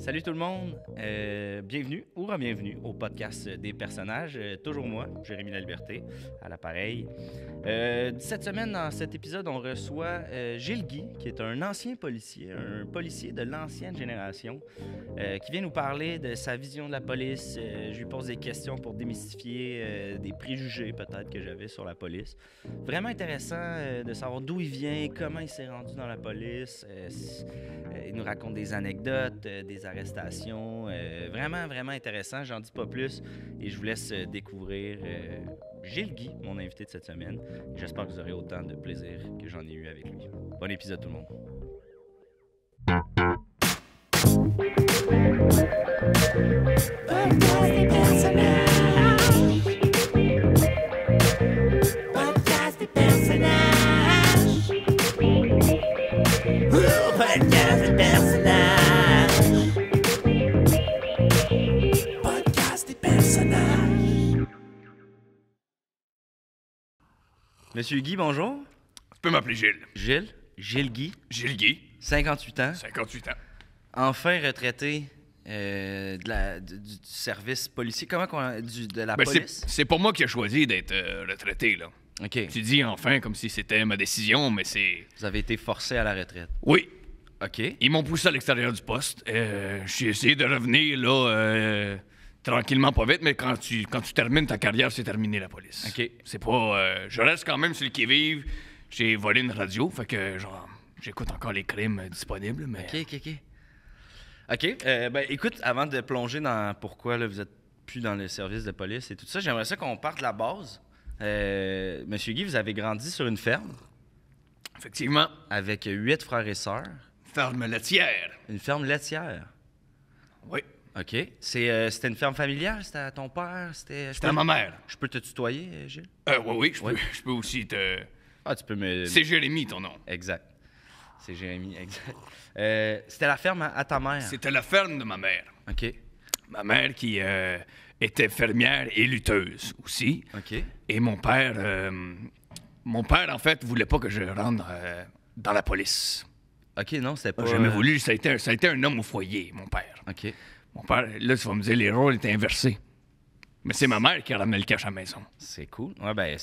Salut tout le monde, euh, bienvenue ou bienvenue au podcast des personnages. Euh, toujours moi, Jérémy Laliberté, à l'appareil. Euh, cette semaine, dans cet épisode, on reçoit Gilles Guy, qui est un ancien policier, un policier de l'ancienne génération, qui vient nous parler de sa vision de la police. je lui pose des questions pour démystifier des préjugés peut-être que j'avais sur la police. Vraiment intéressant de savoir d'où il vient, comment il s'est rendu dans la police. il nous raconte des anecdotes, des euh, vraiment, vraiment intéressant. J'en dis pas plus et je vous laisse euh, découvrir euh, Gilles Guy, mon invité de cette semaine. J'espère que vous aurez autant de plaisir que j'en ai eu avec lui. Bon épisode, tout le monde. Monsieur Guy, bonjour. Tu peux m'appeler Gilles. Gilles? Gilles Guy. Gilles Guy. 58 ans. 58 ans. Enfin retraité euh, de la, du, service policier. Comment de la ben, police? C'est pour moi qui ai choisi d'être euh, retraité, là. OK. Tu dis enfin comme si c'était ma décision, mais c'est. Vous avez été forcé à la retraite. Oui. OK. Ils m'ont poussé à l'extérieur du poste. Euh, j'ai essayé de revenir, là tranquillement, pas vite, mais quand tu, quand tu termines ta carrière, c'est terminé la police. OK. C'est pas. Euh, je reste quand même celui qui-vive. J'ai volé une radio, fait que, genre, j'écoute encore les crimes disponibles, mais. OK, OK, OK. OK. Euh, ben, écoute, avant de plonger dans pourquoi vous êtes plus dans le service de police et tout ça, j'aimerais ça qu'on parte de la base. Euh, Monsieur Guy, vous avez grandi sur une ferme Effectivement, avec huit frères et sœurs, ferme laitière. une ferme laitière. OK. Euh, c'était une ferme familiale? C'était à ton père? C'était, euh, à ma mère. Je peux te tutoyer, euh, Gilles? oui, oui, je, Peux, aussi te... Ah, tu peux me... C'est Jérémy, ton nom. Exact. C'est Jérémy, exact. c'était la ferme à, ta mère? C'était la ferme de ma mère. OK. Ma mère qui était fermière et lutteuse aussi. OK. Et mon père... mon père, en fait, voulait pas que je rentre dans la police. OK, non, c'était pas... jamais voulu. Ça a, été, ça a été un homme au foyer, mon père. OK. Mon père, là, tu vas me dire, les rôles étaient inversés. Mais c'est ma mère qui a ramené le cash à la maison. C'est cool. Ouais, ben,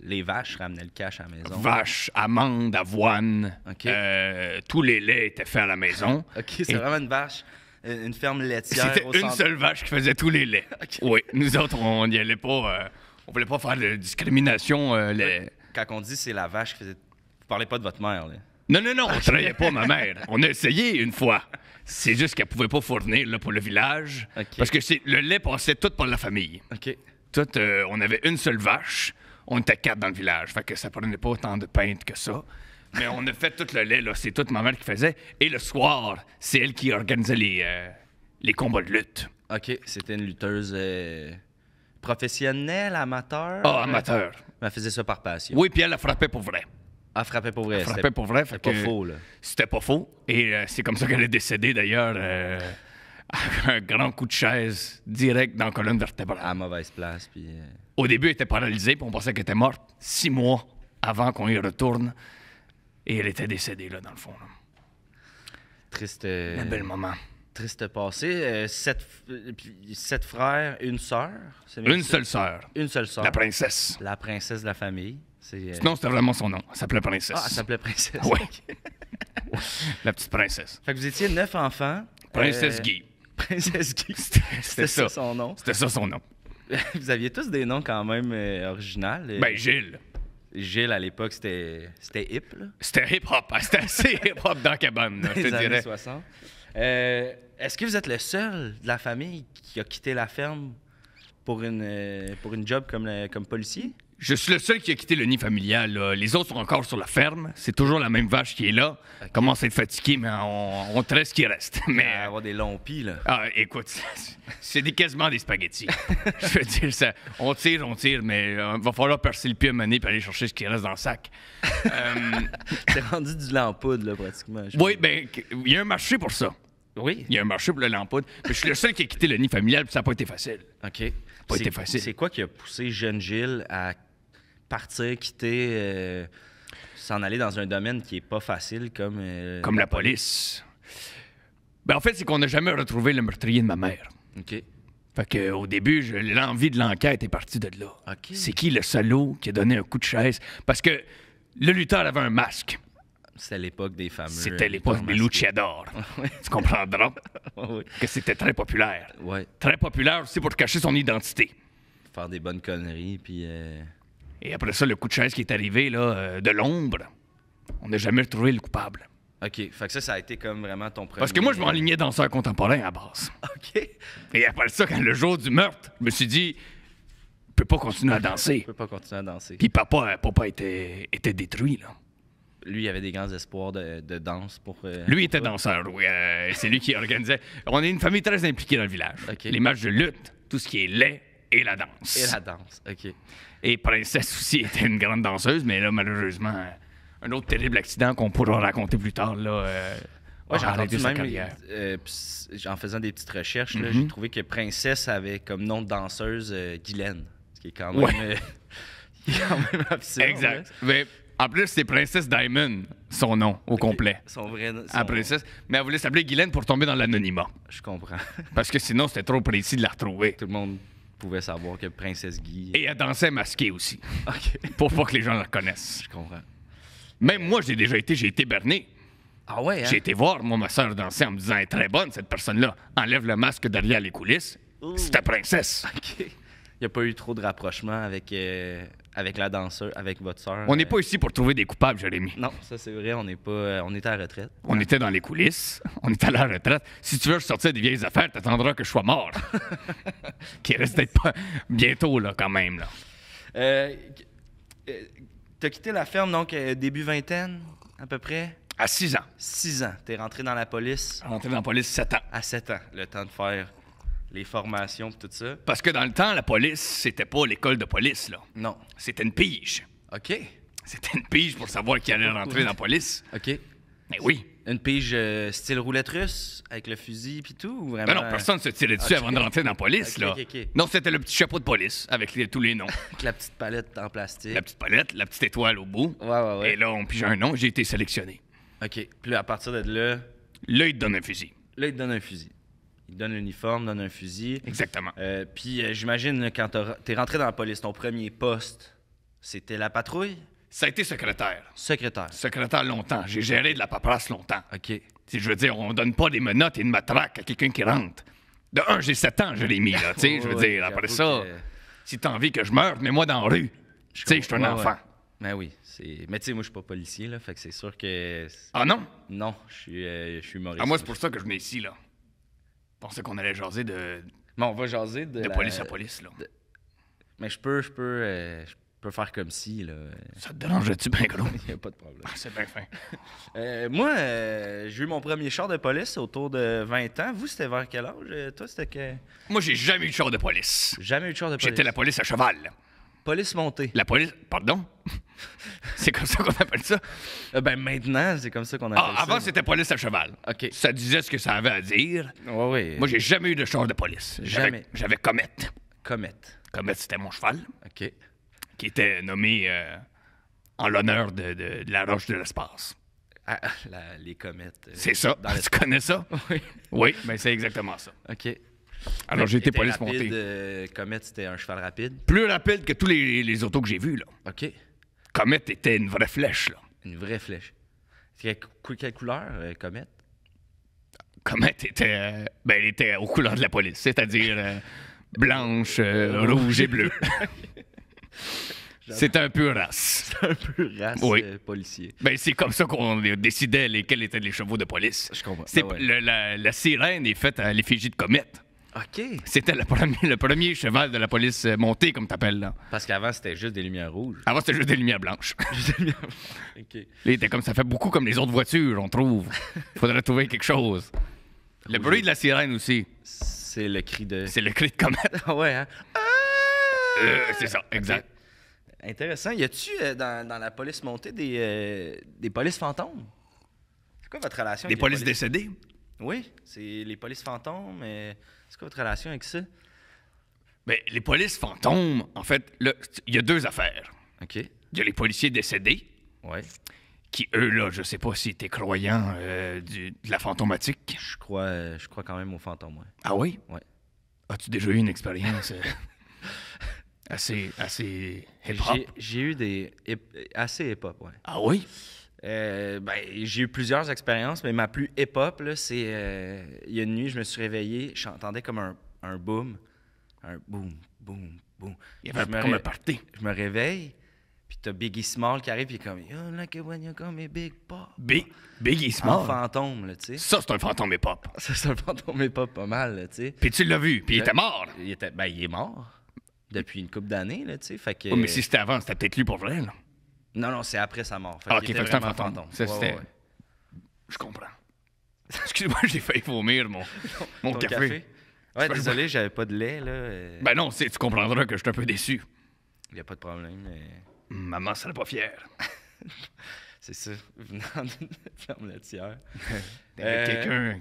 les vaches ramenaient le cash à la maison. Vaches, amandes, avoine. Euh, tous les laits étaient faits à la maison. OK, c'est vraiment une vache. Une ferme laitière. C'était une seule vache qui faisait tous les laits. Oui, nous autres, on n'y allait pas. On euh, on voulait pas faire de discrimination. Euh, Quand on dit c'est la vache qui faisait. Vous parlez pas de votre mère, là. Non, non, non, on travaillait pas, ma mère. On a essayé une fois. C'est juste qu'elle pouvait pas fournir là, pour le village. Parce que le lait passait tout par la famille. OK. Tout, euh, on avait une seule vache. On était quatre dans le village. Fait que ça prenait pas autant de peintes que ça. Mais on a fait tout le lait, là. C'est toute ma mère qui faisait. Et le soir, c'est elle qui organisait les, euh, les combats de lutte. OK, c'était une lutteuse euh, professionnelle, amateur? Ah, amateur. Elle faisait ça par passion. Oui, puis elle la frappait pour vrai a frappé pour vrai. Elle pour vrai. C'était pas faux, là. C'était pas faux. Et euh, c'est comme ça qu'elle est décédée, d'ailleurs. Euh, un grand coup de chaise direct dans la colonne vertébrale. À mauvaise place. Puis... Euh, Au début, elle était paralysée, puis on pensait qu'elle était morte six mois avant qu'on y retourne. Et elle était décédée, là, dans le fond. Triste. Un bel moment. Triste passé. sept, sept frères, une sœur. Une seule sœur. Une seule sœur. La princesse. La princesse de la famille. Euh, non, c'était vraiment son nom. Ça s'appelait Princesse. Ah, ça s'appelait Princesse. Oui. La petite princesse. Fait que vous étiez neuf enfants. Princesse euh, Guy. Princesse Guy. C'était ça. son nom. C'était ça son nom. vous aviez tous des noms quand même euh, originaux. Ben, Gilles. Gilles, à l'époque, c'était hip, là? C'était hip-hop. Ah, c'était assez hip-hop dans la cabane, là, je te dirais. 60. Est-ce que vous êtes le seul de la famille qui a quitté la ferme pour une, pour une job comme, comme policier? Je suis le seul qui a quitté le nid familial. Les autres sont encore sur la ferme. C'est toujours la même vache qui est là. Commence à être fatigué, mais on, traite ce qui reste. Mais va avoir des longs pis, là. ah, écoute, c'est- des- quasiment des spaghettis. Je veux dire, ça, on tire, on tire, mais il euh, va falloir percer le pied à maner pour aller chercher ce qui reste dans le sac. Euh, T'es rendu du lampoudre, là, pratiquement. oui, bien, il y a un marché pour ça. Oui. Il y a un marché pour le lampoudre. Mais je suis le seul qui a quitté le nid familial, puis ça n'a pas été facile. OK. pas été facile. C'est quoi qui a poussé Jeune Gilles à partir, quitter, euh, s'en aller dans un domaine qui est pas facile comme. Euh, comme la, police. Ben, en fait, c'est qu'on n'a jamais retrouvé le meurtrier de ma mère. OK. Fait que, au début, l'envie de l'enquête est partie de là. C'est qui le salaud qui a donné un coup de chaise? Parce que le lutteur avait un masque. C'était l'époque des fameux. C'était l'époque des luchadors. tu comprendras que c'était très populaire. Ouais. Très populaire aussi pour cacher son identité. Faire des bonnes conneries, puis. Euh, et après ça, le coup de chaise qui est arrivé, là, euh, de l'ombre, on n'a jamais retrouvé le coupable. OK. Fait que ça, ça a été comme vraiment ton premier. Parce que moi, je m'enlignais danseur contemporain à base. OK. Et après ça, le jour du meurtre, je me suis dit, je peux pas continuer à danser. je peux pas continuer à danser. Puis papa, euh, papa était, détruit, là. Lui, il avait des grands espoirs de, danse pour. Euh, lui était danseur, oui. c'est lui qui organisait. On est une famille très impliquée dans le village. Les matchs de lutte, tout ce qui est lait, et la danse. Et la danse, OK. Et Princesse aussi était une grande danseuse, mais là, malheureusement, euh, un autre terrible accident qu'on pourra raconter plus tard, là. Euh, j'ai entendu même, euh, en faisant des petites recherches, j'ai mhm. trouvé que Princesse avait comme nom de danseuse euh, euh ce qui est quand même, absurde. Exact. Hein. Mais en plus, c'est Princesse Diamond, son nom au complet. Son vrai nom. Ah, mais elle voulait s'appeler Guylaine pour tomber dans l'anonymat. Je comprends. Parce que sinon, c'était trop précis de la retrouver. Tout le monde pouvait savoir que Princesse Guy. Et elle dansait masquée aussi. OK. Pour pas que les gens la connaissent. Je comprends. Même moi, j'ai déjà été, j'ai été berné. Ah ouais? Hein? J'ai été voir, moi, ma soeur danser en me disant, elle est très bonne, cette personne-là. Enlève le masque derrière les coulisses. C'est C'était princesse. OK. Il n'y a pas eu trop de rapprochement avec, euh, avec la danseuse, avec votre soeur. On n'est euh, pas ici pour trouver des coupables, Jérémy. Non, ça c'est vrai, on n'est pas. Euh, on était à la retraite. On était dans les coulisses, on était à la retraite. Si tu veux sortir des vieilles affaires, t'attendras que je sois mort. Qui reste peut pas bientôt, là, quand même. Là. Euh, euh T'as quitté la ferme donc début vingtaine, à peu près? À 6 ans. Six ans. T'es rentré dans la police Rentré dans la police 7 ans. à 7 ans, le temps de faire les formations et tout ça. Parce que dans le temps, la police, c'était pas l'école de police, là. Non. C'était une pige. OK. C'était une pige pour savoir qui allait rentrer dans la police. OK. Mais oui. Une pige euh, style roulette russe, avec le fusil puis tout, ou vraiment? Ben non, personne se tirait dessus ah, avant de rentrer dans la police, là. non, c'était le petit chapeau de police, avec tous les noms. avec la petite palette en plastique. La petite palette, la petite étoile au bout. Ouais, ouais, ouais. Et là, on pige un nom, j'ai été sélectionné. OK. Puis à partir de là... Là, il te donne un fusil. Là, il te donne un fusil. Il donne l'uniforme, donne un fusil. Exactement. Euh, puis euh, j'imagine, quand t'es rentré dans la police, ton premier poste, c'était la patrouille? Ça a été secrétaire. Secrétaire. Secrétaire longtemps. J'ai géré de la paperasse longtemps. OK. Si je veux dire, on donne pas des menottes et une matraque à quelqu'un qui rentre. De un, j'ai 7 ans, je l'ai mis, là, tu sais, je veux dire, après ça, si t'as envie que je meure, mets-moi dans la rue. Tu sais, je suis un enfant. Mais Ben oui, c'est. Mais tu sais, moi, je suis pas policier, là, fait que c'est sûr que. Ah non? Non, je suis, euh, Ah, moi, c'est pour ça que je mets ici, là pensais qu'on allait jaser de. mais on va jaser de. la... police à police, là. Mais je peux, je peux, euh, je peux faire comme si, là. Ça te dérange-tu, ben, gros? Il n'y a pas de problème. Ah, c'est bien fin. Euh, moi, euh, j'ai eu mon premier char de police autour de 20 ans. Vous, c'était vers quel âge? Toi, c'était que. Moi, j'ai jamais eu de char de police. Jamais eu de char de police. J'étais la police à cheval. Police montée. La police. Pardon? c'est comme ça qu'on appelle ça? Euh, ben maintenant, c'est comme ça qu'on appelle ah, ça. Avant, c'était police à cheval. OK. Ça disait ce que ça avait à dire. Oui, oui. Moi, j'ai jamais eu de charge de police. Jamais. J'avais Comet. Comet. Comet, c'était mon cheval. OK. Qui était nommé euh, en l'honneur de, la roche de l'espace. Ah, les comètes. Euh, c'est ça. Dans tu connais ça? Oui. Oui, mais ben, c'est exactement ça. OK. Alors, ah j'étais pas euh, Comet, c'était un cheval rapide. Plus rapide que tous les, autos que j'ai vus, là. OK. Comet était une vraie flèche, là. Une vraie flèche. Quelle, quelle couleur, euh, Comet? Comet était. elle euh, ben, était aux couleurs de la police, c'est-à-dire blanche, rouge et bleu. C'est un peu race. un peu race policier. Ben, c'est comme ça qu'on décidait lesquels étaient les chevaux de police. Je ben la, sirène est faite à l'effigie de comète. OK. C'était le premier, cheval de la police euh, montée, comme t'appelles, là. Parce qu'avant, c'était juste des lumières rouges. Avant, c'était juste des lumières blanches. OK. comme ça fait beaucoup comme les autres voitures, on trouve. Faudrait trouver quelque chose. Le bruit de la sirène aussi. C'est le cri de. C'est le cri de comète. Hein. ah ouais, euh, c'est ça, exact. Intéressant. Y a-tu euh, dans, la police montée des, des polices fantômes? C'est quoi votre relation des polices, polices décédées? Oui, c'est les polices fantômes. mais... C'est quoi votre relation avec ça? Ben, les polices fantômes, en fait, il y a deux affaires. OK. Il y a les policiers décédés. Ouais. Qui, eux, là, je sais pas si t'es croyant euh, de la fantomatique. Je crois, euh, je crois quand même aux fantômes, oui. Ah oui? Ouais. As-tu déjà eu une expérience euh, assez, assez J'ai eu des... assez hip-hop, Ah oui? Euh, ben, j'ai eu plusieurs expériences, mais ma plus épop, c'est euh, il y a une nuit, je me suis réveillé, j'entendais comme un, un, boom, un boom, boom, boom. Il y avait comme un party. Je me réveille, puis t'as Biggie Small qui arrive, puis comme yo like when you come Big Pop. Biggie Small. Un fantôme, tu sais. Ça, c'est un fantôme hip hop Ça, c'est un fantôme hip hop pas mal, tu sais. Puis tu l'as vu, puis il était mort. Il était, ben, il est mort depuis une couple d'années, tu sais. Oh, mais si c'était avant, c'était peut-être lui pour vrai, là. Non, non, c'est après sa mort. ah, ok, un fantôme. Ça, Je comprends. Excuse-moi, j'ai failli vomir mon, mon café. Ouais, désolé, j'avais pas de lait. là. Euh. Ben non, tu comprendras que je suis un peu déçu. Il n'y a pas de problème. Mais... Maman serait pas fière. c'est ça. Venant d'une ferme laitière. Euh, quelqu'un,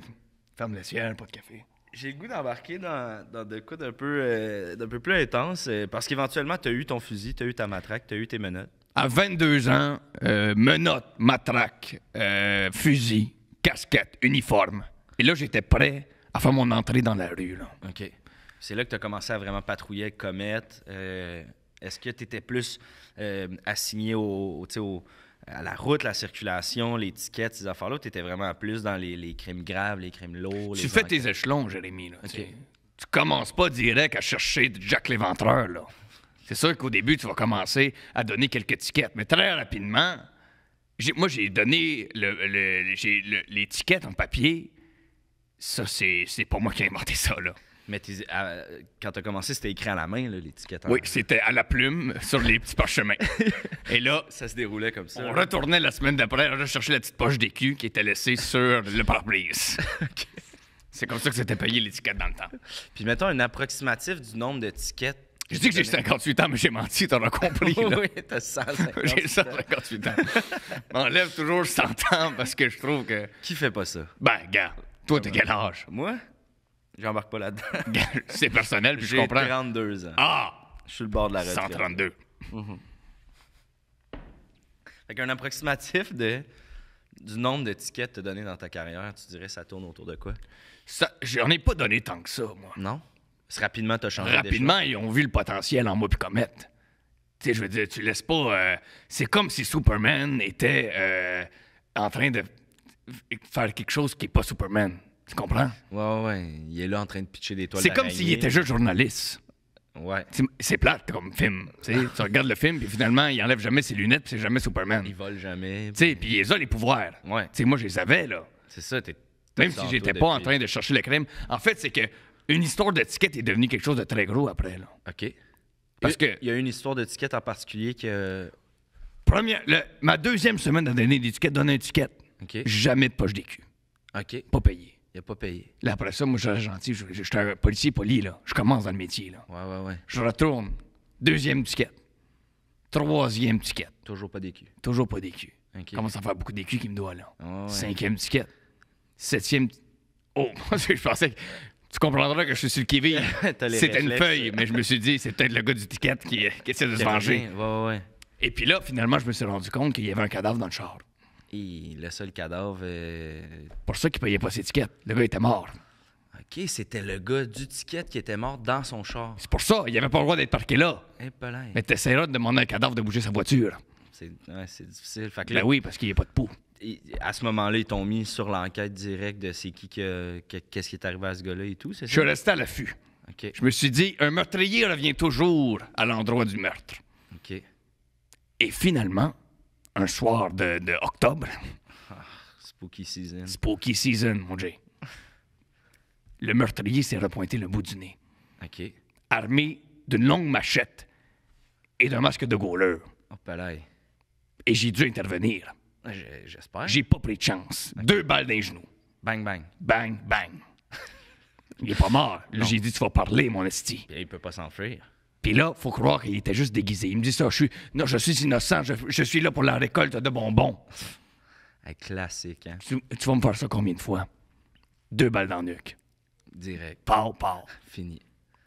ferme laitière, pas de café. J'ai le goût d'embarquer dans, dans des coups d'un peu, euh, peu plus intense parce qu'éventuellement, tu as eu ton fusil, tu as eu ta matraque, tu as eu tes menottes à 22 ans, euh, menottes, matraque, euh, fusil, casquette, uniforme. Et là, j'étais prêt à faire mon entrée dans la rue. OK. C'est là que tu as commencé à vraiment patrouiller, commettre. Euh, est-ce que tu étais plus assigné au, à la route, la circulation, l'étiquette, ces affaires-là, tu étais vraiment plus dans les, crimes graves, les crimes lourds. Tu fais tes échelons, Jérémy. Là, Tu commences pas direct à chercher Jack Léventreur. Là. C'est sûr qu'au début, tu vas commencer à donner quelques étiquettes, mais très rapidement, moi, j'ai donné le, l'étiquette en papier. Ça, c'est, c'est pas moi qui ai inventé ça, là. Mais quand t'as commencé, c'était écrit à la main, l'étiquette. Oui, c'était à la plume sur les petits parchemins. Et là, ça se déroulait comme ça. On retournait la semaine d'après rechercher la petite poche d'écu qui était laissée sur le pare-brise. C'est comme ça que c'était payé l'étiquette dans le temps. Puis mettons un approximatif du nombre d'étiquettes je dis que j'ai 58 ans, mais j'ai menti, t'auras compris. Là. oui, t'as 158 J'ai 158 ans. lève toujours 100 ans parce que je trouve que. Qui fait pas ça? Ben, gars, toi, t'es ah ben. quel âge? Moi? J'embarque pas là-dedans. C'est personnel, puis je comprends. J'ai 32 ans. Ah! Je suis le bord de la retraite. 132. Mm-hmm. Fait qu'un approximatif du nombre d'étiquettes données dans ta carrière, tu dirais ça tourne autour de quoi? J'en ai pas donné tant que ça, moi. Non? Rapidement, t'as changé. Rapidement, ils ont vu le potentiel en moi puis Comète. Tu sais, je veux dire, tu laisses pas. Euh, c'est comme si Superman était euh, en train de faire quelque chose qui n'est pas Superman. Tu comprends? Ouais, ouais. Il est là en train de pitcher des toiles. C'est comme s'il était juste journaliste. Ouais. C'est plate comme film. tu regardes le film, puis finalement, il enlève jamais ses lunettes, puis c'est jamais Superman. Il vole jamais. tu sais Puis il a les pouvoirs. Ouais. sais moi, je les avais, là. C'est ça, t'es. Même si j'étais pas en train de chercher le crime. En fait, c'est que une histoire d'étiquette est devenue quelque chose de très gros après. Là. OK. Parce que. Il y a une histoire d'étiquette en particulier que. Première, ma deuxième semaine d'année donner d'étiquette, donne une étiquette. OK. Jamais de poche d'écu. OK. Pas payé. a pas payé. Là, après ça, moi, je suis gentil. Je suis un policier poli, là. Je commence dans le métier, là. Ouais, ouais, ouais. Je retourne. Deuxième étiquette. Troisième étiquette. Toujours pas d'écu. Toujours pas d'écu. OK. Commence à faire beaucoup d'écu qui me doit, là. Cinquième étiquette, Septième. Oh, je pensais que. Tu comprendras que je suis sur le qui C'était une feuille, mais je me suis dit, c'est peut-être le gars du ticket qui, euh, qui essaie de se venger. Et puis là, finalement, je me suis rendu compte qu'il y avait un cadavre dans le char. Et le seul cadavre. C'est euh, Pour ça qu'il payait pas ses tickets. Le gars était mort. OK, c'était le gars du ticket qui était mort dans son char. C'est pour ça, il avait pas le droit d'être parqué là. Mais eh, Mais t'essaieras de demander à un cadavre de bouger sa voiture. C'est difficile. Fait que ben oui, parce qu'il n'y a pas de poux à ce moment-là, ils t'ont mis sur l'enquête directe de c'est qui, que, qu'est-ce qui est arrivé à ce gars-là et tout, c'est ça? Je restais à l'affût. Je me suis dit, un meurtrier revient toujours à l'endroit du meurtre. Et finalement, un soir de, octobre. Ah, spooky season. Spooky season, mon Jay. Le meurtrier s'est repointé le bout du nez. Armé d'une longue machette et d'un masque de gauleur. Oh, Et j'ai dû intervenir. J'espère. J'ai pas pris de chance. Deux balles dans les genoux. Bang, bang. Bang, bang. il est pas mort. J'ai dit, tu vas parler, mon esti. Il peut pas s'enfuir. Puis là, faut croire qu'il était juste déguisé. Il me dit ça, je suis, non, je suis innocent, je, suis là pour la récolte de bonbons. classique, hein? Tu, vas me faire ça combien de fois? Deux balles dans le nuque. Direct. Pow, pau. Fini.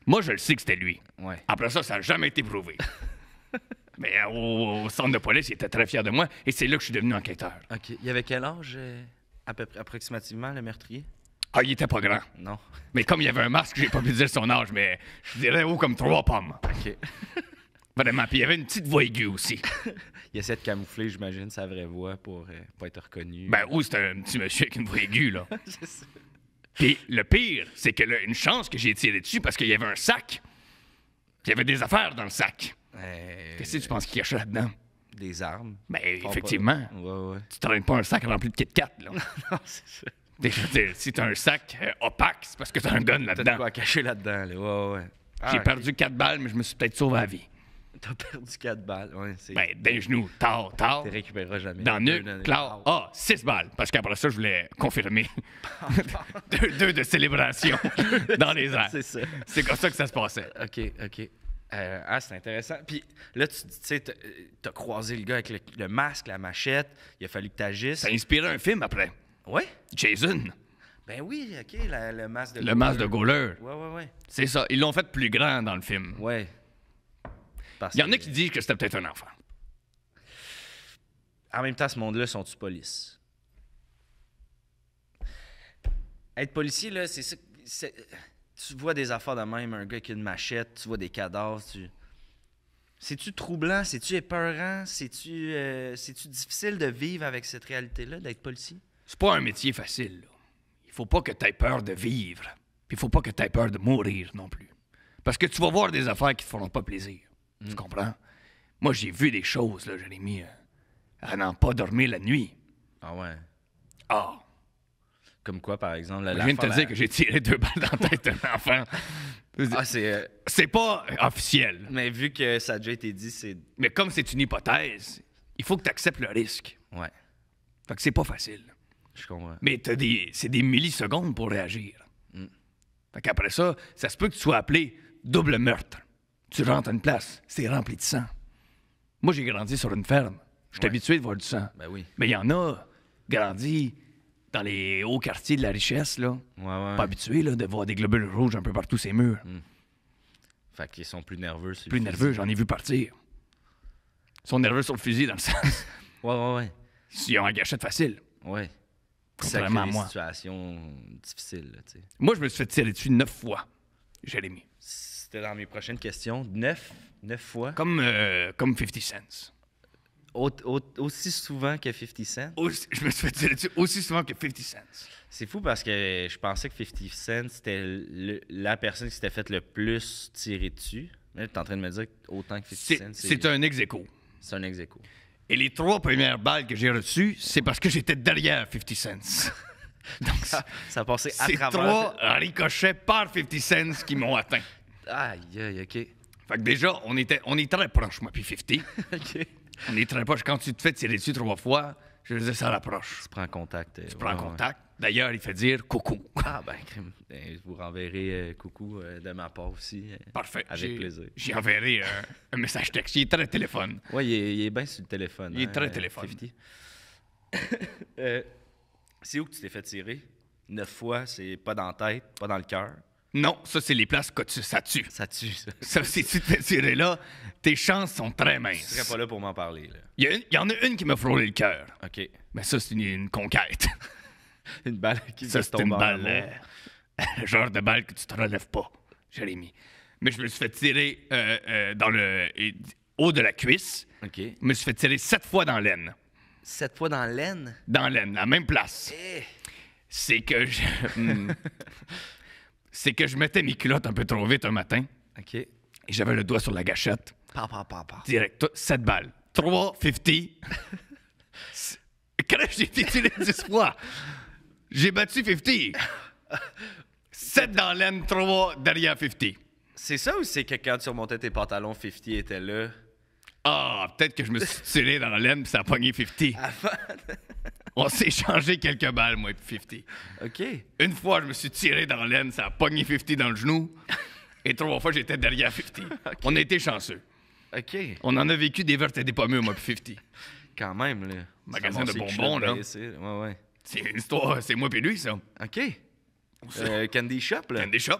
Moi, je le sais que c'était lui. Ouais. Après ça, ça n'a jamais été prouvé. Mais euh, au, centre de police, il était très fier de moi et c'est là que je suis devenu enquêteur. OK. Il avait quel âge, euh, à peu près, approximativement, le meurtrier? Ah, il était pas grand. Non. Mais comme il y avait un masque, j'ai pas pu dire son âge, mais je dirais haut comme trois pommes. OK. Vraiment. Puis il y avait une petite voix aiguë aussi. il essaie de camoufler, j'imagine, sa vraie voix pour euh, pas être reconnu. Ben, ou c'était un petit monsieur avec une voix aiguë, là. c'est ça. Puis le pire, c'est que là, une chance que j'ai tiré dessus parce qu'il y avait un sac. Il y avait des affaires dans le sac. Euh, Qu'est-ce que tu penses qu'il y a là-dedans? Des armes. Ben, effectivement. tu Ouais, ouais. Tu traînes pas un sac rempli de Kit Kat, là. non, c'est ça. si t'as un sac euh, opaque, c'est parce que t'as un gun là-dedans. T'as quoi cacher là-dedans, là. Ouais, ouais. Ah, J'ai perdu quatre balles, mais je me suis peut-être sauvé la vie. T'as perdu quatre balles, ouais. C'est... Ben, d'un genou, tard, tard. Tu récupéreras jamais. Dans nœud, clair. Ah, six balles. Parce qu'après ça, je voulais confirmer. deux, de célébration dans les airs. C'est ça. C'est comme ça que ça se passait. OK, OK. Euh, ah, c'est intéressant. Puis là, tu sais, t'as croisé le gars avec le, masque, la machette. Il a fallu que t'agisses. Ça a inspiré un film après. Ouais? Jason. Ben oui, OK, le masque de Le masque de gauleur. Ouais, ouais, ouais. C'est ça. Ils l'ont fait plus grand dans le film. Ouais. il y en a qui disent que c'était peut-être un enfant. En même temps, ce monde-là, sont-tu police? Être policier, là, c'est ça tu vois des affaires de même, un gars qui a une machette, tu vois des cadavres, tu... C'est-tu troublant? C'est-tu épeurant? C'est-tu euh, tu difficile de vivre avec cette réalité-là, d'être policier? C'est pas un métier facile. Là. Il faut pas que t'aies peur de vivre. Puis il faut pas que t'aies peur de mourir non plus. Parce que tu vas voir des affaires qui te feront pas plaisir. Tu hmm. comprends? Moi, j'ai vu des choses, là, Jérémy, euh, à n'en pas dormir la nuit. Ah ouais? Ah! Comme quoi, par exemple? La, je viens de te dire que j'ai tiré deux balles dans la tête d'un enfant. Ah, euh, c'est... pas officiel. Mais vu que ça a déjà été dit, c'est... Mais comme c'est une hypothèse, il faut que tu acceptes le risque. Ouais. Fait que c'est pas facile. Je comprends. Mais t'as des... c'est des millisecondes pour réagir. Mm. Fait qu'après ça, ça se peut que tu sois appelé double meurtre. Tu rentres à une place, c'est rempli de sang. Moi, j'ai grandi sur une ferme. Je suis habitué de voir du sang. Ben oui. Mais il y en a grandi dans les hauts quartiers de la richesse, là. Pas habitué là, de voir des globules rouges un peu partout ces murs. Hmm. Fait qu'ils sont plus nerveux. Sur plus nerveux, j'en ai vu partir. Ils sont nerveux sur le fusil, dans le sens. Ouais, ouais, ouais. S'ils ont un gâchette facile. Ouais. C'est vraiment moi. situation difficile, tu sais. Moi, je me suis fait tirer dessus neuf fois, Jérémy. C'était dans mes prochaines questions. Neuf, neuf fois. Comme, euh, comme 50 Cents aussi souvent que 50 cents? Aussi, je me suis fait dessus aussi souvent que 50 cents. C'est fou parce que je pensais que 50 cents c'était la personne qui s'était faite le plus tirer dessus. Mais tu es en train de me dire autant que 50 cents... C'est un ex écho C'est un ex -aequo. Et les trois premières balles que j'ai reçues, c'est parce que j'étais derrière 50 cents. Donc, ça, a passé à travers. C'est trois ricochets par 50 cents qui m'ont atteint. Aïe, aïe, OK. Fait que déjà, on, était, on est très proches, moi, puis 50. OK. On est très proche. Quand tu te fais tirer dessus trois fois, je veux ça rapproche. Tu prends contact. Euh, tu prends contact. D'ailleurs, il fait dire coucou. Ah, ben, ben je vous renverrai euh, coucou euh, de ma part aussi. Parfait. Avec plaisir. J'y enverrai un message texte. Il est très téléphone. Oui, il est, bien sur le téléphone. Il est hein, très téléphone. c'est où que tu t'es fait tirer? Neuf fois, c'est pas dans la tête, pas dans le cœur. Non, ça, c'est les places que tu, ça tue. Ça tue, ça. si tu te tirer là, tes chances sont très minces. Tu serais pas là pour m'en parler, Il y, en a une qui m'a frôlé le cœur. OK. Mais ça, c'est une, conquête. une balle qui ça, c'est une balle. Hein. genre de balle que tu te relèves pas, Jérémy. Mais je me suis fait tirer euh, euh, dans le haut de la cuisse. OK. Je me suis fait tirer sept fois dans l'aine. Sept fois dans l'aine? Dans l'aine, la même place. Eh! C'est que je. Hmm c'est que je mettais mes culottes un peu trop vite un matin. OK. Et j'avais le doigt sur la gâchette. Pa, pa, pa, Direct, 7 balles. 3, 50, Quand j'ai été les 10 fois, j'ai battu 50. 7 dans l'aine, 3 derrière 50. C'est ça ou c'est que quand tu remontais tes pantalons, 50 était là? Ah, peut-être que je me suis tiré dans l'aine puis ça a pogné 50. On s'est changé quelques balles, moi, puis 50. OK. Une fois, je me suis tiré dans l'aine, ça a pogné 50 dans le genou. Et trois fois, j'étais derrière 50. On a été chanceux. OK. On en a vécu des vertes et des pommes, moi, puis 50. Quand même, là. Magasin de bonbons, là. Ouais, ouais. C'est une histoire, c'est moi puis lui, ça. OK. Euh, candy Shop, là. Candy Shop.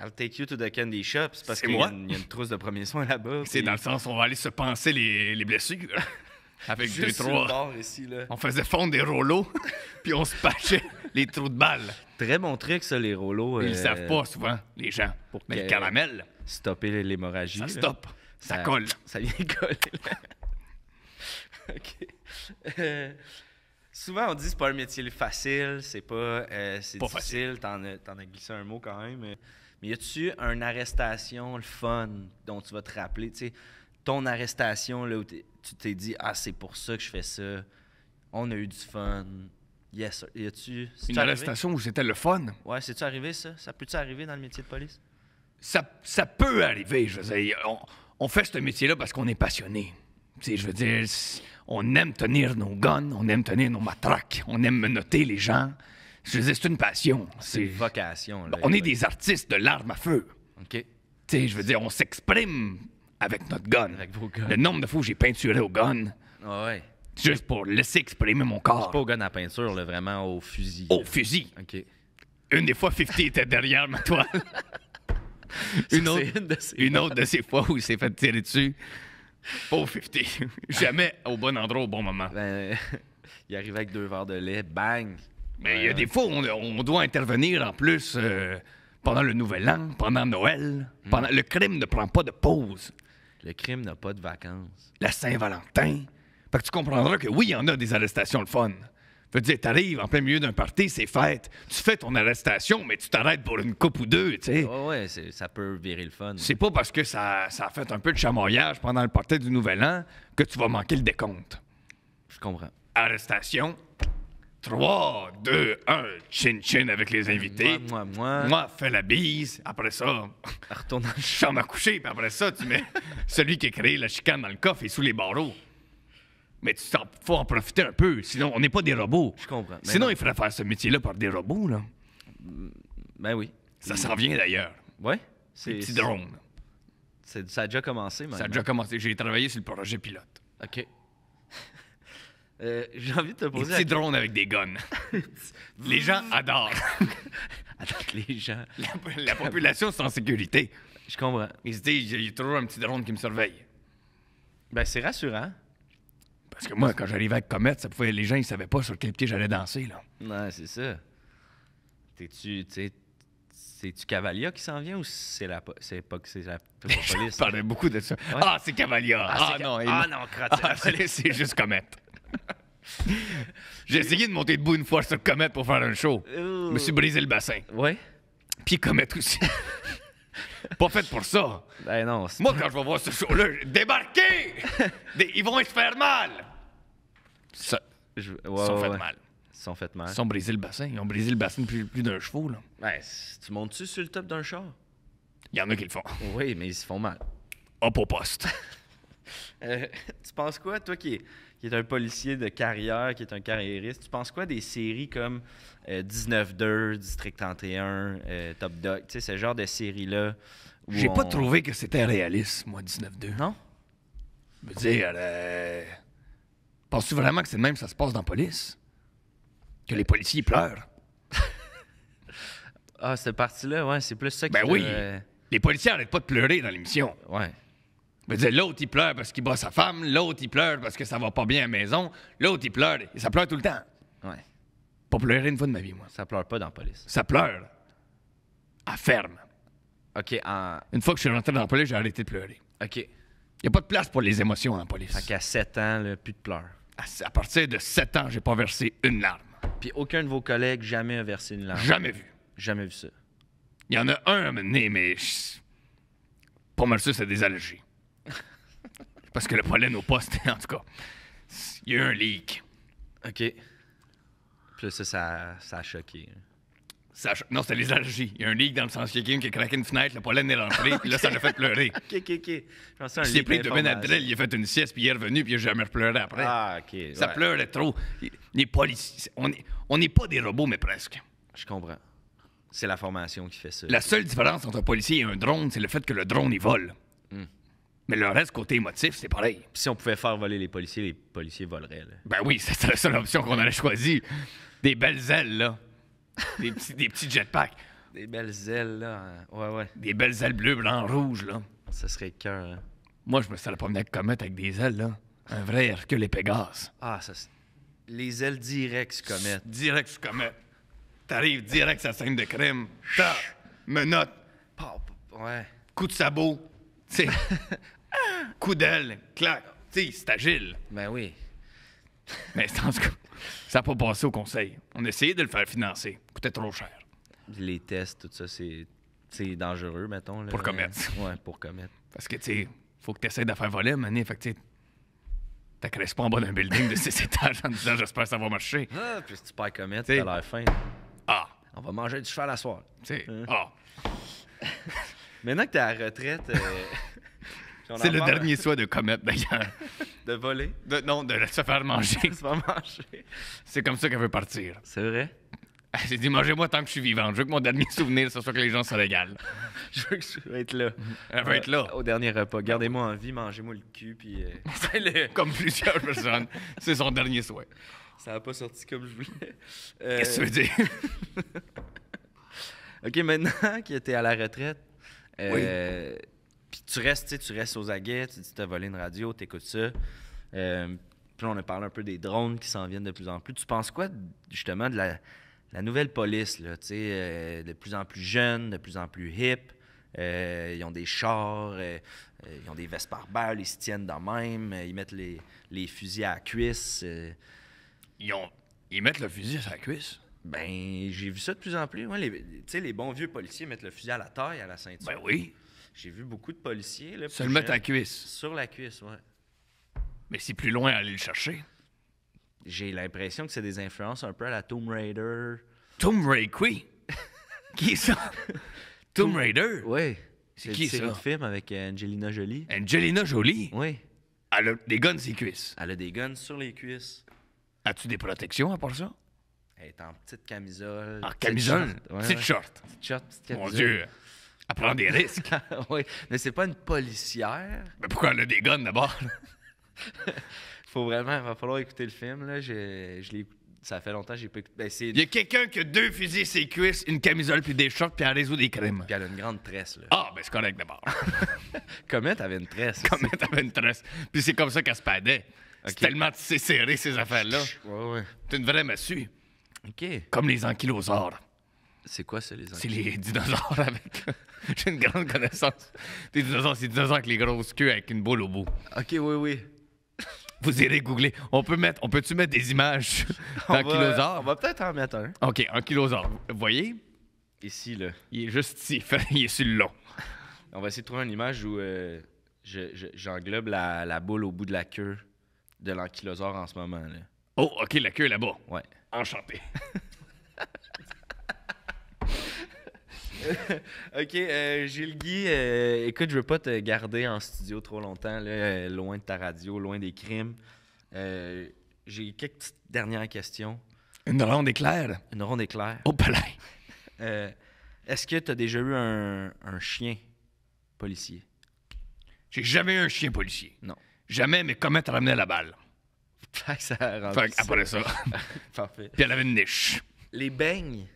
I'll take you to the candy shop. C'est parce qu'il y, a une- trousse de premiers soins là-bas. C'est dans le sens, où on va aller se panser les, blessures. Avec deux, trois. On faisait fondre des rouleaux, puis on se patchait les trous de balles. Très bon truc, ça, les rouleaux. Ils le savent euh, pas souvent, les gens. Mais le caramel, Stopper l'hémorragie. ça stoppe, ça, colle. Ça vient coller. OK. Euh, souvent, on dit c'est pas un métier facile, c'est pas. Euh, pas difficile. Tu en as glissé un mot quand même. mais. Mais y a-tu une arrestation, le fun, dont tu vas te rappeler, tu sais, ton arrestation, là, où tu t'es dit, ah, c'est pour ça que je fais ça, on a eu du fun. Yes, Y a-tu. Une arrestation où c'était le fun? Ouais, c'est-tu arrivé, ça? Ça peut-tu arriver dans le métier de police? Ça, ça peut arriver, je veux dire. On, fait ce métier-là parce qu'on est passionné. T'sais, je veux dire, on aime tenir nos guns, on aime tenir nos matraques, on aime menoter les gens. C'est une passion. C'est une vocation. on est des artistes de l'arme à feu. OK. Tu sais, je veux dire, on s'exprime avec notre gun. Avec vos guns. Le nombre de fois où j'ai peinturé au gun. Ah ouais. Juste pour laisser exprimer mon corps. C'est pas au gun à peinture, là, vraiment au fusil. Au fusil. OK. Une des fois, 50 était derrière ma toile. une, autre, une, de ces autre de fois où il s'est fait tirer dessus. Oh au 50. Jamais au bon endroit au bon moment. Ben, il arrivait avec deux verres de lait, bang! Mais il y a des fois on, doit intervenir en plus euh, pendant le Nouvel An, pendant Noël. Hmm. Pendant... Le crime ne prend pas de pause. Le crime n'a pas de vacances. La Saint-Valentin. Fait que tu comprendras que oui, il y en a des arrestations le fun. Tu veux en plein milieu d'un party, c'est fête. Tu fais ton arrestation, mais tu t'arrêtes pour une coupe ou deux, tu sais. ça peut virer le fun. C'est pas parce que ça, a fait un peu de chamoyage pendant le party du Nouvel An que tu vas manquer le décompte. Je comprends. Arrestation, 3, 2, 1, chin-chin avec les invités. Moi, moi, moi. Moi, fais la bise. Après ça, retourne dans la après ça, tu mets celui qui a créé la chicane dans le coffre et sous les barreaux. Mais tu faut en profiter un peu. Sinon, on n'est pas des robots. Je comprends. Sinon, il faudrait faire ce métier-là par des robots, là. Mm, ben oui. Ça s'en vient d'ailleurs. Ouais? C'est. Petit drone. Ça a déjà commencé, Ça a déjà commencé. J'ai travaillé sur le projet pilote. OK. Euh, j'ai envie de te poser. C'est drone avec des guns. les gens adorent. les gens. La, population, sans en sécurité. Je comprends. Ils disent, il y a toujours un petit drone qui me surveille. Ben, c'est rassurant. Parce que moi, quand j'arrivais avec Comet, ça les gens, ils savaient pas sur quel pied j'allais danser, là. Non, c'est ça. T'es-tu. C'est-tu Cavalia qui s'en vient ou c'est la, c'est pas, c'est la, police? Je parlais beaucoup de ça. Ah, c'est Cavalia! Ah, ah, ah non, ah, non, c'est juste Comet. J'ai essayé de monter debout une fois sur Comet pour faire un show. Euh. Je me suis brisé le bassin. Ouais. Puis Comet aussi. Pas fait pour ça. Ben non. Moi, quand je vais voir ce show-là, débarquer! Ils vont se faire mal! Ça. Ils sont fait mal. Ils sont fait mal. Ils sont le bassin. Ils ont brisé le bassin de plus d'un chevaux, là. Ben, tu montes-tu sur le top d'un char? Il y en a qui le font. Oui, mais ils se font mal. Hop au poste. Euh, tu penses quoi, toi qui qui est un policier de carrière, qui est un carriériste. Tu penses quoi des séries comme 19-2, euh, District 31, euh, Top Doc, tu sais, ce genre de séries-là? J'ai pas trouvé que c'était réaliste, moi, 19-2. Non? Je veux dire, euh, penses-tu vraiment que c'est le même que ça se passe dans la police? Que les policiers pleurent? ah, cette partie-là, ouais, c'est plus ça qui... Ben oui! Les policiers n'arrêtent pas de pleurer dans l'émission. Ouais l'autre, il pleure parce qu'il bat sa femme, l'autre, il pleure parce que ça va pas bien à la maison, l'autre, il pleure, et ça pleure tout le temps. Ouais. Pas pleurer une fois de ma vie, moi. Ça pleure pas dans la police. Ça pleure. À ferme. OK, Une fois que je suis rentré dans la police, j'ai arrêté de pleurer. OK. Il n'y a pas de place pour les émotions en police. Fait qu'à 7 ans, là, plus de pleurs. À, partir de 7 ans, j'ai pas versé une larme. Puis aucun de vos collègues jamais versé une larme. Jamais vu. Jamais vu ça. Il y en a un à mener, mais. Pour ça c'est des allergies. Parce que le pollen au poste, en tout cas. Il y a eu un leak. OK. Puis ça, ça, ça a choqué. Hein. Non, c'est les allergies. Il y a un leak dans le sens qu'il y a quelqu'un qui a craqué une fenêtre, le pollen est rentré, puis là, ça l'a fait pleurer. OK, OK, OK. Il s'est pris de Benadryl, il a fait une sieste, puis il est revenu, puis il n'a jamais pleuré après. Ah, OK. Ça ouais. pleurait trop. Les policiers, on n'est pas des robots, mais presque. Je comprends. C'est la formation qui fait ça. La seule différence entre un policier et un drone, c'est le fait que le drone, il vole. Mais le reste, côté émotif, c'est pareil. Si on pouvait faire voler les policiers, les policiers voleraient. Là. Ben oui, c'est la seule option qu'on aurait choisie. Des belles ailes, là. des, petits, des petits jetpacks. Des belles ailes, là. Hein. Ouais, ouais. Des belles ailes bleues, blanc, rouge, là. Ça serait cœur. Hein. Moi, je me serais promené avec Comet avec des ailes, là. Un vrai Hercule les Pégase. Ah, ça. Les ailes directes, comète Comet. Direct sur Comet. T'arrives direct sur la scène de crime. Ta, menotte. Ouais. Coup de sabot. T'sais... Coup d'aile, clac. Tu c'est agile. Ben oui. Mais en tout cas, ça n'a pas passé au conseil. On a essayé de le faire financer. C'était trop cher. Les tests, tout ça, c'est dangereux, mettons. Pour commettre. Ouais, pour commettre. Parce que, tu sais, faut que tu essaies de faire voler, mané. Fait que, tu t'accroches pas en bas d'un building de 6 étages en disant j'espère ça va marcher. Ah, puis si tu perds commettre, t'as l'air fin. Ah. On va manger du cheval à soir. Tu hein? ah. Maintenant que t'es à la retraite. Euh, c'est le dernier souhait de Comet, d'ailleurs. de voler? non, de se faire manger. se faire manger. C'est comme ça qu'elle veut partir. C'est vrai? Elle s'est dit, mangez-moi tant que je suis vivante. Je veux que mon dernier souvenir, ce soit que les gens se régalent. je veux que je sois être là. Elle veut être là. Au dernier repas. Gardez-moi en vie, mangez-moi le cul, puis... Euh, comme plusieurs personnes, c'est son dernier souhait. Ça n'a pas sorti comme je voulais. Euh, Qu'est-ce que tu veux dire? OK, maintenant qu'il était à la retraite, euh, oui tu restes, tu restes aux aguets, tu dis, t'as volé une radio, t'écoutes ça. Euh, puis on a parlé un peu des drones qui s'en viennent de plus en plus. Tu penses quoi, justement, de la, nouvelle police, là, sais, euh, de plus en plus jeune, de plus en plus hip? Euh, ils ont des chars, ils ont des vestes par ils se tiennent dans même, ils mettent les, fusils à la cuisse. Ils, ont... ils mettent le fusil à la cuisse? Ben, j'ai vu ça de plus en plus. tu les bons vieux policiers mettent le fusil à la taille, à la ceinture. Ben oui. J'ai vu beaucoup de policiers. Là, mettre la cuisse. Sur la cuisse, oui. Mais c'est plus loin à aller le chercher. J'ai l'impression que c'est des influences un peu à la Tomb Raider. Tomb Raider, qui? qui est ça? Tomb Raider? Oui. C'est qui ça? C'est un film avec euh, Angelina Jolie. Angelina Jolie? Oui. Elle a des guns sur les cuisses. Elle a des guns sur les cuisses. As-tu des protections à part ça? Elle est en petite camisole. En ah, camisole? Petite short. short. petite short. petite camisole. Mon Dieu. Elle prend des risques. oui, mais c'est pas une policière. Mais pourquoi elle a des guns d'abord? Faut vraiment, va falloir écouter le film. Là. je l'ai ça fait longtemps que j'ai pas écouté. Ben, Il y a quelqu'un qui a deux fusils, ses cuisses, une camisole, puis des shorts, puis un réseau des crimes. Puis elle a une grande tresse, là. Ah, ben c'est correct d'abord. Comète avait une tresse? Comète avait une tresse? Puis c'est comme ça qu'elle se padait. C'est tellement serré, ces affaires-là. Ouais, ouais. T'es une vraie massue. OK. Comme les ankylosaures. C'est quoi, ça, les C'est les dinosaures avec. J'ai une grande connaissance. Des dinosaures, c'est des dinosaures avec les grosses queues avec une boule au bout. Ok, oui, oui. Vous irez googler. On peut mettre, on peut-tu mettre des images d'un On va peut-être en mettre un. OK, un Vous voyez? Ici, là. Il est juste ici. Il est sur le long. On va essayer de trouver une image où euh, j'englobe la, boule au bout de la queue de l'ankylosaure en ce moment. Là. Oh, OK, la queue est là-bas. Ouais. Enchanté. ok, euh, Gilles Guy, euh, écoute, je veux pas te garder en studio trop longtemps, euh, loin de ta radio, loin des crimes. J'ai quelques petites dernières questions. Une ronde éclair. Une ronde éclair. Au palais. Est-ce que tu as déjà eu un, un chien policier? J'ai jamais eu un chien policier. Non. Jamais, mais comment t'as ramené la balle? ça a rendu fait ça. après ça. Parfait. Puis elle avait une niche. Les beignes.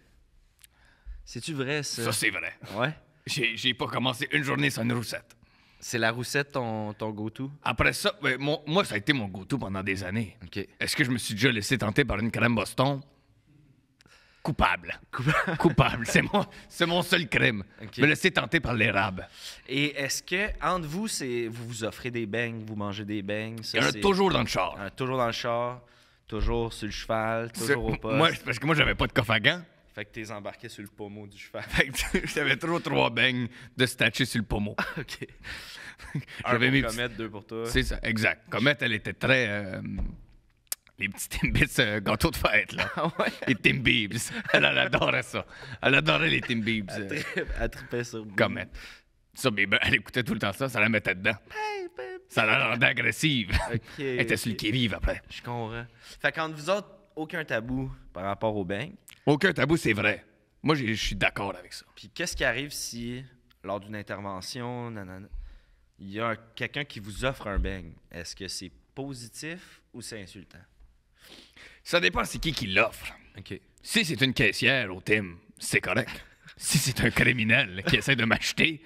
C'est-tu vrai, ça? Ça, c'est vrai. Ouais? J'ai pas commencé une journée sans une roussette. C'est la roussette, ton, ton go-to? Après ça, ben, moi, ça a été mon go-to pendant des années. OK. Est-ce que je me suis déjà laissé tenter par une crème Boston? Coupable. Coupable. Coupable. C'est mon, seul crime. Me laisser tenter par l'érable. Et est-ce que, entre vous, c'est vous vous offrez des beignes, vous mangez des beignes? toujours dans le char. Euh, toujours dans le char, toujours sur le cheval, toujours au poste. Moi, parce que moi, j'avais pas de coffre fait que t'es embarqué sur le pommeau du cheval. Fait que j'avais trop trois beignes de statues sur le pommeau. Ah, OK. j'avais mis. Comète, deux pour toi. C'est ça, exact. Comet, elle était très. Euh, les petits Timbits euh, gâteaux de fête, là. Ah ouais? Les Timbibs. Elle, adorait ça. Elle adorait les Timbibs. Elle, euh, elle tripait sur Comète. Ça, ben, elle écoutait tout le temps ça, ça la mettait dedans. Ben, ben. Ça la rendait agressive. Ok. elle était sur le qui vive après. Je comprends. Fait quand vous autres aucun tabou par rapport au bang. Aucun tabou, c'est vrai. Moi, je suis d'accord avec ça. Puis qu'est-ce qui arrive si, lors d'une intervention, il y a quelqu'un qui vous offre un bang? Est-ce que c'est positif ou c'est insultant? Ça dépend c'est qui qui l'offre. OK. Si c'est une caissière au thème, c'est correct. si c'est un criminel qui essaie de m'acheter,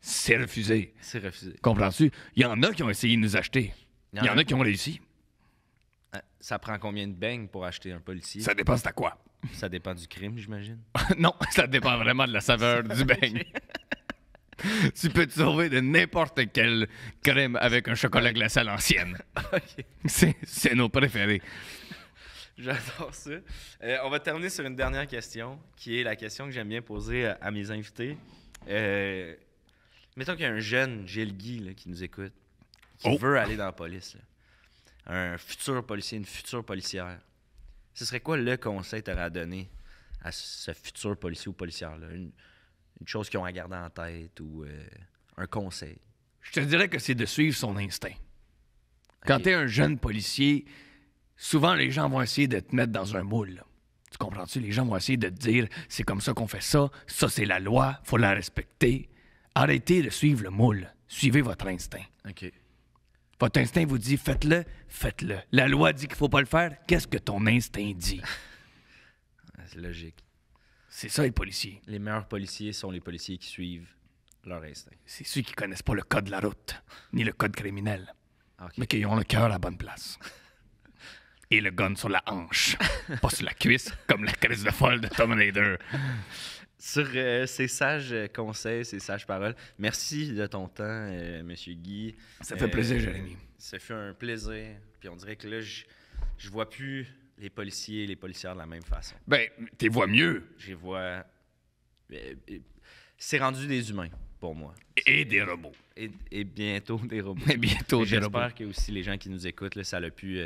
c'est refusé. C'est refusé. Comprends-tu? Il y en a qui ont essayé de nous acheter. Il y, en, a qui ont réussi ça prend combien de beignes pour acheter un policier? Ça dépend à quoi. Ça dépend du crime, j'imagine. non, ça dépend vraiment de la saveur du beigne. tu peux te sauver de n'importe quel crime avec un chocolat glacé à l'ancienne. C'est nos préférés. J'adore ça. Euh, on va terminer sur une dernière question, qui est la question que j'aime bien poser à, mes invités. Euh, mettons qu'il y a un jeune Gilles Guy qui nous écoute, qui oh. veut aller dans la police un futur policier, une future policière, ce serait quoi le conseil que tu aurais à donner à ce futur policier ou policière-là? Une, chose qu'ils ont à garder en tête ou euh, un conseil? Je te dirais que c'est de suivre son instinct. Quand tu es un jeune policier, souvent les gens vont essayer de te mettre dans un moule. Tu comprends-tu? Les gens vont essayer de te dire c'est comme ça qu'on fait ça, ça c'est la loi, faut la respecter. Arrêtez de suivre le moule. Suivez votre instinct. OK. Votre instinct vous dit faites-le, faites-le. La loi dit qu'il faut pas le faire. Qu'est-ce que ton instinct dit? C'est logique. C'est ça, les policiers. Les meilleurs policiers sont les policiers qui suivent leur instinct. C'est ceux qui connaissent pas le code de la route, ni le code criminel, mais qui ont le cœur à la bonne place. Et le gun sur la hanche, pas sur la cuisse, comme la crise de folle de Tom Raider sur euh, ces sages euh, conseils, ces sages paroles. Merci de ton temps, M. Euh, Monsieur Guy. Ça fait plaisir, Jérémy. Ça fait un plaisir. Puis on dirait que là, je, ne vois plus les policiers et les policières de la même façon. Ben, tu vois mieux. Je vois. C'est rendu des humains pour moi. Et des robots. Et, bientôt des robots. Et bientôt des robots. J'espère que aussi les gens qui nous écoutent, ça l'a pu.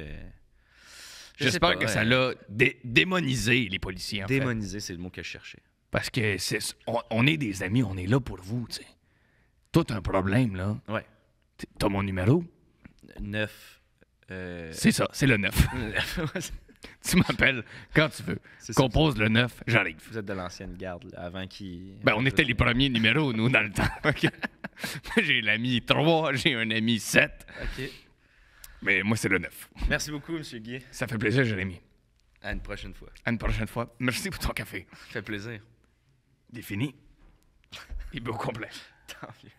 J'espère que ça l'a démonisé, les policiers. En démonisé, c'est le mot que je cherchais. Parce que est, on, est des amis, on est là pour vous. sais. Tout un problème, là. Ouais. T'as mon numéro? 9. Euh, c'est ça, c'est le 9. tu m'appelles quand tu veux. Compose le 9, j'arrive. Vous êtes de l'ancienne garde, avant qui. Ben, on était les premiers numéros, nous, dans le temps. j'ai l'ami 3, j'ai un ami 7. OK. Mais moi, c'est le 9. Merci beaucoup, M. Guy. Ça fait plaisir, Jérémy. À une prochaine fois. À une prochaine fois. Merci pour ton café. Ça fait plaisir. Il est au complet. Tant mieux.